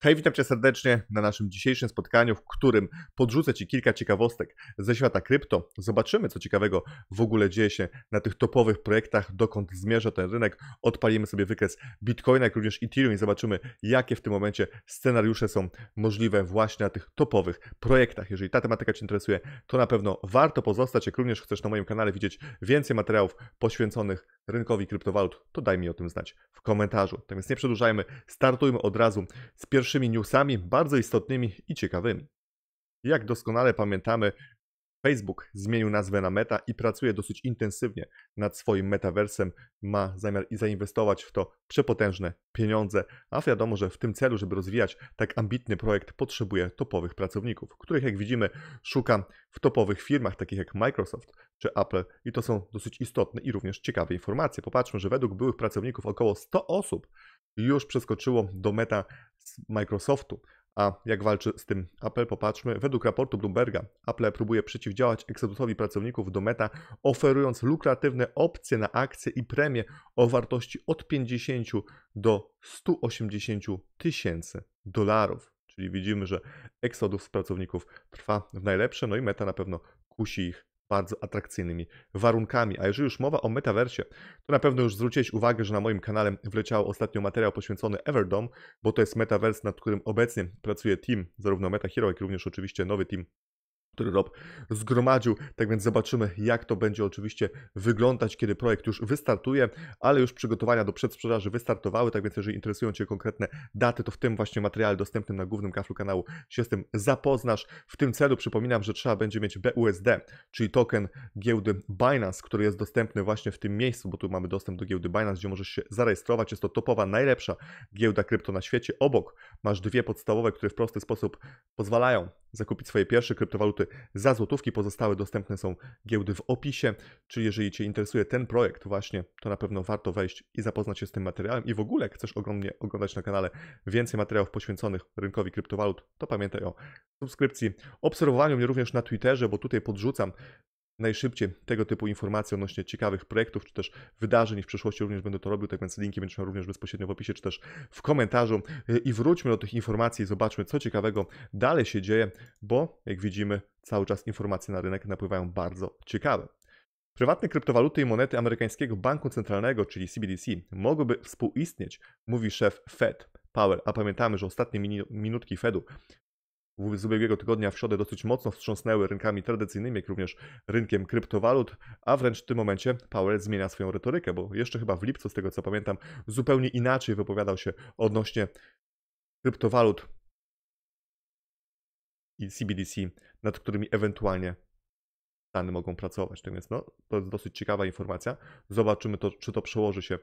Hej, witam Cię serdecznie na naszym dzisiejszym spotkaniu, w którym podrzucę Ci kilka ciekawostek ze świata krypto. Zobaczymy, co ciekawego w ogóle dzieje się na tych topowych projektach, dokąd zmierza ten rynek. Odpalimy sobie wykres Bitcoina, jak również Ethereum i zobaczymy, jakie w tym momencie scenariusze są możliwe właśnie na tych topowych projektach. Jeżeli ta tematyka Cię interesuje, to na pewno warto pozostać, jak również chcesz na moim kanale widzieć więcej materiałów poświęconych rynkowi kryptowalut, to daj mi o tym znać w komentarzu. Tak więc nie przedłużajmy, startujmy od razu z pierwszymi newsami, bardzo istotnymi i ciekawymi. Jak doskonale pamiętamy, Facebook zmienił nazwę na Meta i pracuje dosyć intensywnie nad swoim metaversem. Ma zamiar i zainwestować w to przepotężne pieniądze, a wiadomo, że w tym celu, żeby rozwijać tak ambitny projekt, potrzebuje topowych pracowników, których jak widzimy szuka w topowych firmach takich jak Microsoft czy Apple i to są dosyć istotne i również ciekawe informacje. Popatrzmy, że według byłych pracowników około 100 osób już przeskoczyło do Meta z Microsoftu. A jak walczy z tym Apple? Popatrzmy. Według raportu Bloomberga Apple próbuje przeciwdziałać eksodusowi pracowników do Meta, oferując lukratywne opcje na akcje i premie o wartości od 50 do 180 tysięcy dolarów. Czyli widzimy, że eksodus pracowników trwa w najlepsze, no i Meta na pewno kusi ich bardzo atrakcyjnymi warunkami. A jeżeli już mowa o metaversie, to na pewno już zwróciłeś uwagę, że na moim kanale wleciał ostatnio materiał poświęcony Everdom, bo to jest metavers, nad którym obecnie pracuje team, zarówno MetaHero, jak i również oczywiście nowy team który Rob zgromadził. Tak więc zobaczymy, jak to będzie oczywiście wyglądać, kiedy projekt już wystartuje, ale już przygotowania do przedsprzedaży wystartowały. Tak więc, jeżeli interesują Cię konkretne daty, to w tym właśnie materiale dostępnym na głównym kaflu kanału się z tym zapoznasz. W tym celu przypominam, że trzeba będzie mieć BUSD, czyli token giełdy Binance, który jest dostępny właśnie w tym miejscu, bo tu mamy dostęp do giełdy Binance, gdzie możesz się zarejestrować. Jest to topowa, najlepsza giełda krypto na świecie. Obok masz dwie podstawowe, które w prosty sposób pozwalają zakupić swoje pierwsze kryptowaluty za złotówki. Pozostałe dostępne są giełdy w opisie. czyli jeżeli Cię interesuje ten projekt właśnie, to na pewno warto wejść i zapoznać się z tym materiałem. I w ogóle, jak chcesz ogromnie oglądać na kanale więcej materiałów poświęconych rynkowi kryptowalut, to pamiętaj o subskrypcji, obserwowaniu mnie również na Twitterze, bo tutaj podrzucam najszybciej tego typu informacje odnośnie ciekawych projektów, czy też wydarzeń w przyszłości również będę to robił, tak więc linki będziesz miał również bezpośrednio w opisie, czy też w komentarzu i wróćmy do tych informacji i zobaczmy, co ciekawego dalej się dzieje, bo jak widzimy, cały czas informacje na rynek napływają bardzo ciekawe. Prywatne kryptowaluty i monety amerykańskiego banku centralnego, czyli CBDC, mogłyby współistnieć, mówi szef Fed. Powell, a pamiętamy, że ostatnie minutki Fedu z ubiegłego tygodnia w środę dosyć mocno wstrząsnęły rynkami tradycyjnymi, jak również rynkiem kryptowalut, a wręcz w tym momencie Powell zmienia swoją retorykę, bo jeszcze chyba w lipcu, z tego co pamiętam, zupełnie inaczej wypowiadał się odnośnie kryptowalut i CBDC, nad którymi ewentualnie dane mogą pracować. Tak więc no, to jest dosyć ciekawa informacja. Zobaczymy, to, czy to przełoży się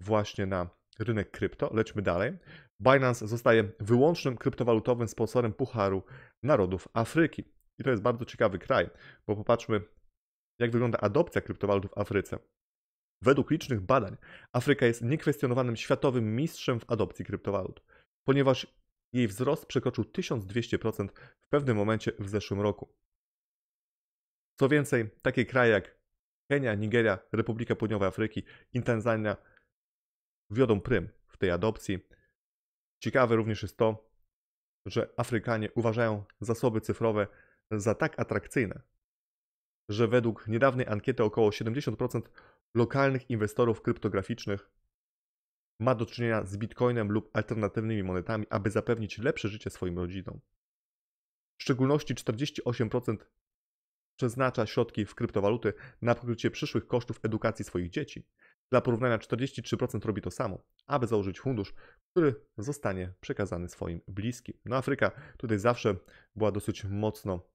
właśnie na rynek krypto. Lećmy dalej. Binance zostaje wyłącznym kryptowalutowym sponsorem Pucharu Narodów Afryki. I to jest bardzo ciekawy kraj, bo popatrzmy, jak wygląda adopcja kryptowalut w Afryce. Według licznych badań Afryka jest niekwestionowanym światowym mistrzem w adopcji kryptowalut, ponieważ jej wzrost przekroczył 1200% w pewnym momencie w zeszłym roku. Co więcej, takie kraje jak Kenia, Nigeria, Republika Południowej Afryki i Tanzania wiodą prym w tej adopcji. Ciekawe również jest to, że Afrykanie uważają zasoby cyfrowe za tak atrakcyjne, że według niedawnej ankiety około 70% lokalnych inwestorów kryptograficznych ma do czynienia z bitcoinem lub alternatywnymi monetami, aby zapewnić lepsze życie swoim rodzinom. W szczególności 48% przeznacza środki w kryptowaluty na pokrycie przyszłych kosztów edukacji swoich dzieci, dla porównania 43% robi to samo, aby założyć fundusz, który zostanie przekazany swoim bliskim. No Afryka tutaj zawsze była dosyć mocno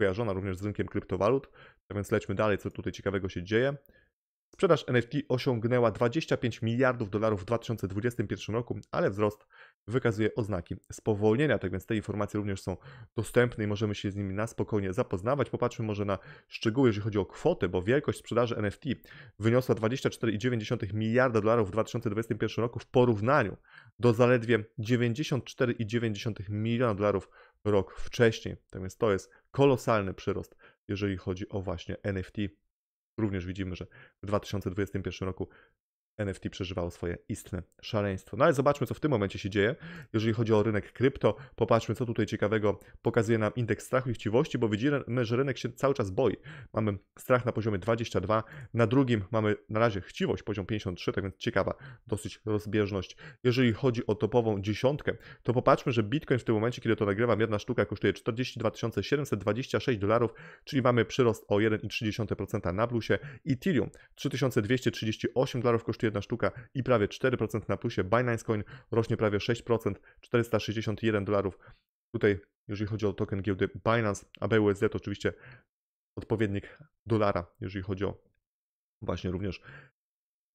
kojarzona również z rynkiem kryptowalut, a tak więc lećmy dalej, co tutaj ciekawego się dzieje. Sprzedaż NFT osiągnęła 25 miliardów dolarów w 2021 roku, ale wzrost wykazuje oznaki spowolnienia, tak więc te informacje również są dostępne i możemy się z nimi na spokojnie zapoznawać. Popatrzmy może na szczegóły, jeżeli chodzi o kwoty, bo wielkość sprzedaży NFT wyniosła 24,9 miliarda dolarów w 2021 roku w porównaniu do zaledwie 94,9 miliona dolarów rok wcześniej. Tak więc to jest kolosalny przyrost, jeżeli chodzi o właśnie NFT. Również widzimy, że w 2021 roku NFT przeżywało swoje istne szaleństwo. No ale zobaczmy, co w tym momencie się dzieje, jeżeli chodzi o rynek krypto. Popatrzmy, co tutaj ciekawego pokazuje nam indeks strachu i chciwości, bo widzimy, że rynek się cały czas boi. Mamy strach na poziomie 22, na drugim mamy na razie chciwość, poziom 53, tak więc ciekawa dosyć rozbieżność. Jeżeli chodzi o topową dziesiątkę, to popatrzmy, że Bitcoin w tym momencie, kiedy to nagrywam, jedna sztuka kosztuje 42 726 dolarów, czyli mamy przyrost o 1,3% na plusie. Ethereum 3238 dolarów kosztuje jedna sztuka i prawie 4% na plusie. Binance Coin rośnie prawie 6%, 461 dolarów. Tutaj, jeżeli chodzi o token giełdy Binance, a BUSD to oczywiście odpowiednik dolara, jeżeli chodzi o właśnie również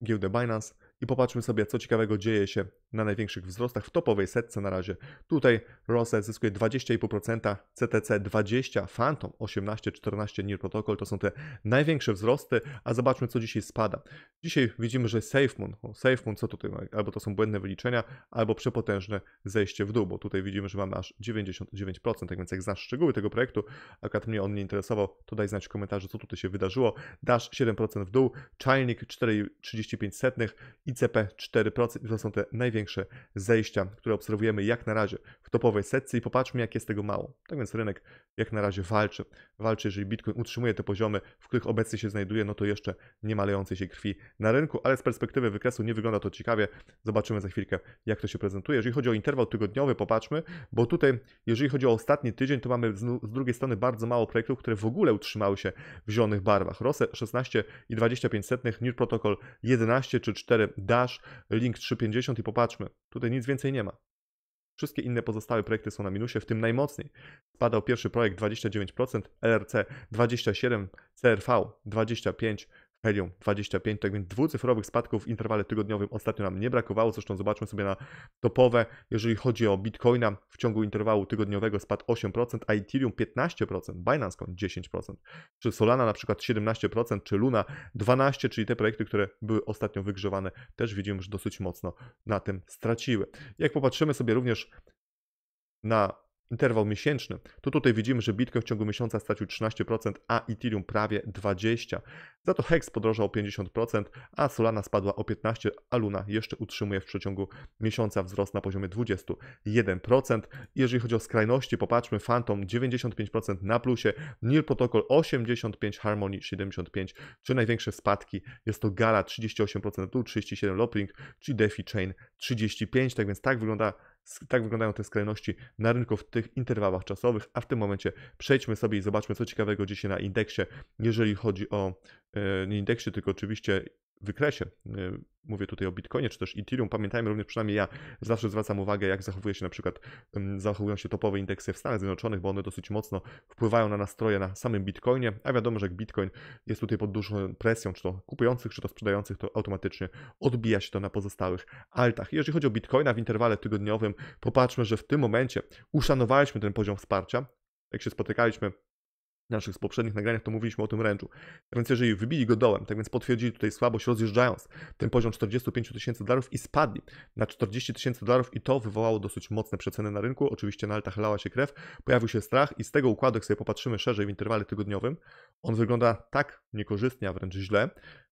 giełdę Binance i popatrzmy sobie, co ciekawego dzieje się na największych wzrostach w topowej setce na razie. Tutaj Rose zyskuje 20,5%, CTC 20, Phantom 18, 14, nir Protocol to są te największe wzrosty, a zobaczmy, co dzisiaj spada. Dzisiaj widzimy, że SafeMoon, o, SafeMoon co tutaj, albo to są błędne wyliczenia, albo przepotężne zejście w dół, bo tutaj widzimy, że mamy aż 99%, tak więc jak znasz szczegóły tego projektu, akurat mnie on nie interesował, to daj znać w komentarzu, co tutaj się wydarzyło. Dasz 7% w dół, czajnik 4,35 i ICP 4% i to są te największe zejścia, które obserwujemy jak na razie w topowej setce i popatrzmy jak jest tego mało. Tak więc rynek jak na razie walczy. Walczy, jeżeli Bitcoin utrzymuje te poziomy, w których obecnie się znajduje, no to jeszcze nie malejącej się krwi na rynku, ale z perspektywy wykresu nie wygląda to ciekawie. Zobaczymy za chwilkę jak to się prezentuje. Jeżeli chodzi o interwał tygodniowy, popatrzmy, bo tutaj jeżeli chodzi o ostatni tydzień, to mamy z drugiej strony bardzo mało projektów, które w ogóle utrzymały się w zielonych barwach. ROSE 16 i 25 setnych, New Protocol 11 czy 4 dasz link 350 i popatrzmy. Tutaj nic więcej nie ma. Wszystkie inne pozostałe projekty są na minusie, w tym najmocniej. Spadał pierwszy projekt 29%, LRC 27%, CRV 25%, Helium 25, tak więc dwucyfrowych spadków w interwale tygodniowym ostatnio nam nie brakowało, zresztą zobaczmy sobie na topowe, jeżeli chodzi o Bitcoina w ciągu interwału tygodniowego spadł 8%, a Ethereum 15%, Binance Coin 10%, czy Solana na przykład 17%, czy Luna 12%, czyli te projekty, które były ostatnio wygrzewane, też widzimy, że dosyć mocno na tym straciły. Jak popatrzymy sobie również na interwał miesięczny, to tutaj widzimy, że Bitcoin w ciągu miesiąca stracił 13%, a Ethereum prawie 20%. Za to Hex podrożał 50%, a Solana spadła o 15%, a Luna jeszcze utrzymuje w przeciągu miesiąca wzrost na poziomie 21%. Jeżeli chodzi o skrajności, popatrzmy, Phantom 95% na plusie, Nil Protocol 85%, Harmony 75%, czy największe spadki jest to Gala 38% tu, 37% Loplink, czy DeFi Chain 35%, tak więc tak wygląda tak wyglądają te skrajności na rynku w tych interwałach czasowych, a w tym momencie przejdźmy sobie i zobaczmy, co ciekawego dzieje się na indeksie, jeżeli chodzi o e, nie indeksie, tylko oczywiście wykresie. Y, mówię tutaj o Bitcoinie czy też Ethereum. Pamiętajmy również, przynajmniej ja zawsze zwracam uwagę, jak zachowuje się na przykład, zachowują się topowe indeksy w Stanach Zjednoczonych, bo one dosyć mocno wpływają na nastroje na samym Bitcoinie, a wiadomo, że jak Bitcoin jest tutaj pod dużą presją, czy to kupujących, czy to sprzedających, to automatycznie odbija się to na pozostałych altach. Jeżeli chodzi o Bitcoina w interwale tygodniowym, popatrzmy, że w tym momencie uszanowaliśmy ten poziom wsparcia. Jak się spotykaliśmy naszych poprzednich nagraniach, to mówiliśmy o tym ręczu. Tak więc jeżeli wybili go dołem, tak więc potwierdzili tutaj słabość, rozjeżdżając ten poziom 45 tysięcy dolarów i spadli na 40 tysięcy dolarów i to wywołało dosyć mocne przeceny na rynku. Oczywiście na altach lała się krew, pojawił się strach i z tego układu, jak sobie popatrzymy szerzej w interwale tygodniowym, on wygląda tak niekorzystnie, a wręcz źle,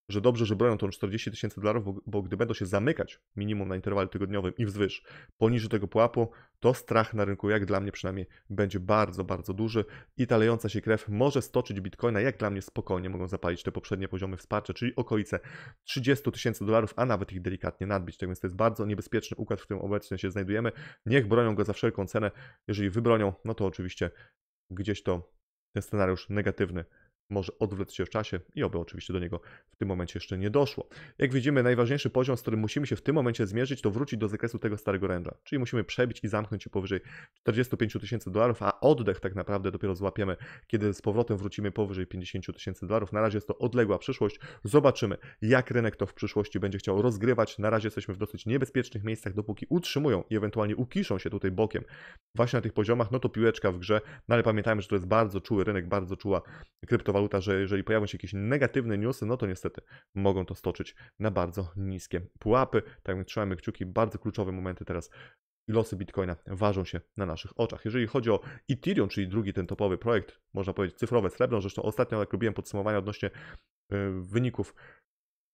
że dobrze, że bronią tą 40 tysięcy dolarów, bo, gdy będą się zamykać minimum na interwale tygodniowym i wzwyż poniżej tego pułapu, to strach na rynku, jak dla mnie przynajmniej, będzie bardzo, bardzo duży i talejąca się krew może stoczyć bitcoina, jak dla mnie spokojnie mogą zapalić te poprzednie poziomy wsparcia, czyli okolice 30 tysięcy dolarów, a nawet ich delikatnie nadbić. Tak więc to jest bardzo niebezpieczny układ, w którym obecnie się znajdujemy. Niech bronią go za wszelką cenę. Jeżeli wybronią, no to oczywiście gdzieś to ten scenariusz negatywny może odwlec się w czasie i oby oczywiście do niego w tym momencie jeszcze nie doszło. Jak widzimy, najważniejszy poziom, z którym musimy się w tym momencie zmierzyć, to wrócić do zakresu tego starego range'a, czyli musimy przebić i zamknąć się powyżej 45 tysięcy dolarów, a oddech tak naprawdę dopiero złapiemy, kiedy z powrotem wrócimy powyżej 50 tysięcy dolarów. Na razie jest to odległa przyszłość. Zobaczymy, jak rynek to w przyszłości będzie chciał rozgrywać. Na razie jesteśmy w dosyć niebezpiecznych miejscach, dopóki utrzymują i ewentualnie ukiszą się tutaj bokiem właśnie na tych poziomach, no to piłeczka w grze, no ale pamiętajmy, że to jest bardzo czuły rynek, bardzo czuła kryptowaluta kryptowaluta, że jeżeli pojawią się jakieś negatywne newsy, no to niestety mogą to stoczyć na bardzo niskie pułapy. Tak więc trzymajmy kciuki, bardzo kluczowe momenty teraz i losy Bitcoina ważą się na naszych oczach. Jeżeli chodzi o Ethereum, czyli drugi ten topowy projekt, można powiedzieć cyfrowe srebrno, zresztą ostatnio jak robiłem podsumowania odnośnie y, wyników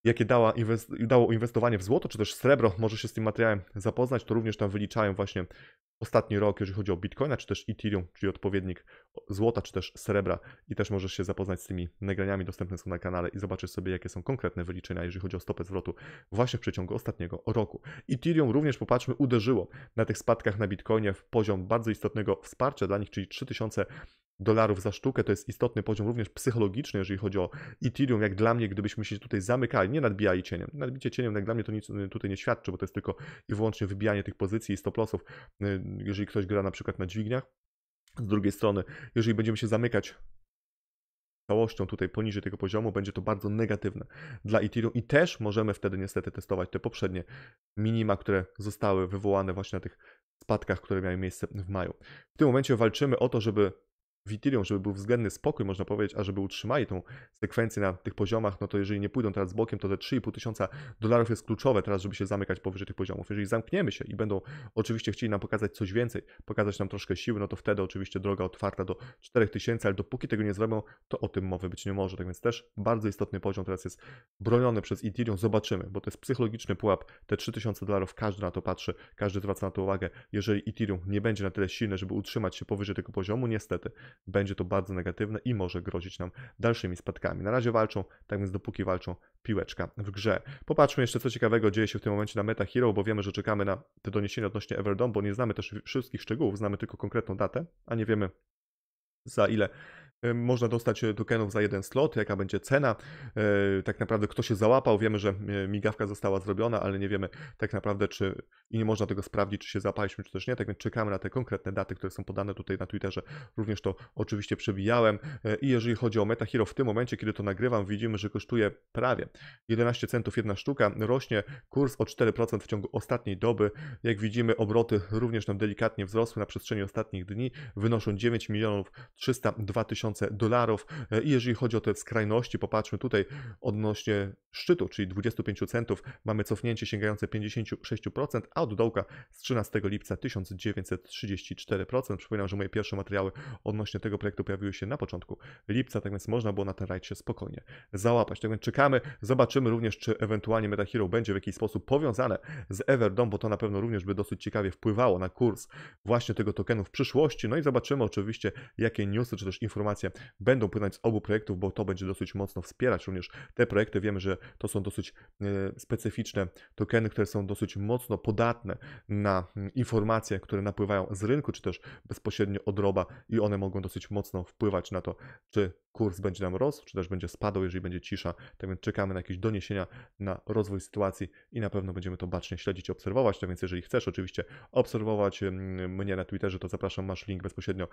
jakie dała inwest- dało inwestowanie w złoto, czy też srebro, może się z tym materiałem zapoznać, to również tam wyliczają właśnie ostatni rok, jeżeli chodzi o Bitcoina, czy też Ethereum, czyli odpowiednik złota, czy też srebra i też możesz się zapoznać z tymi nagraniami, dostępne są na kanale i zobaczysz sobie, jakie są konkretne wyliczenia, jeżeli chodzi o stopę zwrotu właśnie w przeciągu ostatniego roku. Ethereum również, popatrzmy, uderzyło na tych spadkach na Bitcoinie w poziom bardzo istotnego wsparcia dla nich, czyli 3000 dolarów za sztukę, to jest istotny poziom również psychologiczny, jeżeli chodzi o Ethereum, jak dla mnie, gdybyśmy się tutaj zamykali, nie nadbijali cieniem, nadbicie cieniem jak dla mnie to nic y, tutaj nie świadczy, bo to jest tylko i wyłącznie wybijanie tych pozycji i stop lossów, y, jeżeli ktoś gra na przykład na dźwigniach. Z drugiej strony, jeżeli będziemy się zamykać całością tutaj poniżej tego poziomu, będzie to bardzo negatywne dla Ethereum i też możemy wtedy niestety testować te poprzednie minima, które zostały wywołane właśnie na tych spadkach, które miały miejsce w maju. W tym momencie walczymy o to, żeby Itirium, żeby był względny spokój, można powiedzieć, a żeby utrzymali tą sekwencję na tych poziomach, no to jeżeli nie pójdą teraz z bokiem, to te 3,5 tysiąca dolarów jest kluczowe teraz, żeby się zamykać powyżej tych poziomów. Jeżeli zamkniemy się i będą oczywiście chcieli nam pokazać coś więcej, pokazać nam troszkę siły, no to wtedy oczywiście droga otwarta do tysięcy, ale dopóki tego nie zrobią, to o tym mowy być nie może. Tak więc też bardzo istotny poziom teraz jest broniony przez Ethereum. Zobaczymy, bo to jest psychologiczny pułap. Te 3000 dolarów, każdy na to patrzy, każdy zwraca na to uwagę. Jeżeli Ethereum nie będzie na tyle silne, żeby utrzymać się powyżej tego poziomu, niestety będzie to bardzo negatywne i może grozić nam dalszymi spadkami. Na razie walczą, tak więc dopóki walczą, piłeczka w grze. Popatrzmy jeszcze, co ciekawego dzieje się w tym momencie na Meta Hero, bo wiemy, że czekamy na te doniesienia odnośnie Everdom, bo nie znamy też wszystkich szczegółów, znamy tylko konkretną datę, a nie wiemy za ile można dostać e, tokenów za jeden slot, jaka będzie cena. E, tak naprawdę kto się załapał, wiemy, że e, migawka została zrobiona, ale nie wiemy tak naprawdę, czy i nie można tego sprawdzić, czy się załapaliśmy, czy też nie. Tak więc czekamy na te konkretne daty, które są podane tutaj na Twitterze. Również to oczywiście przebijałem. I jeżeli chodzi o MetaHero, w tym momencie, kiedy to nagrywam, widzimy, że kosztuje prawie 11 centów jedna sztuka. Rośnie kurs o 4% w ciągu ostatniej doby. Jak widzimy, obroty również nam delikatnie wzrosły na przestrzeni ostatnich dni. Wynoszą 9 milionów 302 tysiące tysiące dolarów. E, I jeżeli chodzi o te skrajności, popatrzmy tutaj odnośnie szczytu, czyli 25 centów, mamy cofnięcie sięgające 56%, a od dołka z 13 lipca 1934%. Przypominam, że moje pierwsze materiały odnośnie tego projektu pojawiły się na początku lipca, tak więc można było na ten rajd się spokojnie załapać. Tak więc czekamy, zobaczymy również, czy ewentualnie Meta będzie w jakiś sposób powiązane z Everdom, bo to na pewno również by dosyć ciekawie wpływało na kurs właśnie tego tokenu w przyszłości. No i zobaczymy oczywiście, jakie newsy czy też informacje będą płynąć z obu projektów, bo to będzie dosyć mocno wspierać również te projekty. Wiemy, że to są dosyć e, specyficzne tokeny, które są dosyć mocno podatne na mm, informacje, które napływają z rynku, czy też bezpośrednio od roba i one mogą dosyć mocno wpływać na to, czy kurs będzie nam rosł, czy też będzie spadał, jeżeli będzie cisza. Tak więc czekamy na jakieś doniesienia na rozwój sytuacji i na pewno będziemy to bacznie śledzić i obserwować. Tak więc jeżeli chcesz oczywiście obserwować mm, mnie na Twitterze, to zapraszam, masz link bezpośrednio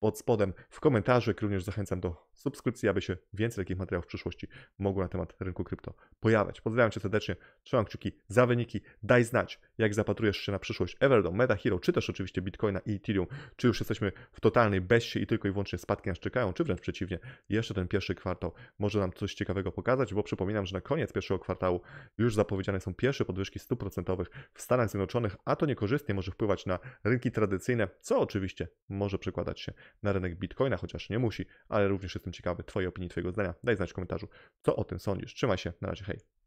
pod spodem w komentarzu również zachęcam do subskrypcji, aby się więcej takich materiałów w przyszłości mogło na temat rynku krypto pojawiać. Pozdrawiam Cię serdecznie, trzymam kciuki za wyniki, daj znać, jak zapatrujesz się na przyszłość Everdom, Meta Hero, czy też oczywiście Bitcoina i Ethereum, czy już jesteśmy w totalnej bezsie i tylko i wyłącznie spadki nas czekają, czy wręcz przeciwnie, jeszcze ten pierwszy kwartał może nam coś ciekawego pokazać, bo przypominam, że na koniec pierwszego kwartału już zapowiedziane są pierwsze podwyżki stuprocentowych w Stanach Zjednoczonych, a to niekorzystnie może wpływać na rynki tradycyjne, co oczywiście może przekładać się na rynek Bitcoina, chociaż nie musi ale również jestem ciekawy Twojej opinii, Twojego zdania. Daj znać w komentarzu, co o tym sądzisz. Trzymaj się, na razie, hej.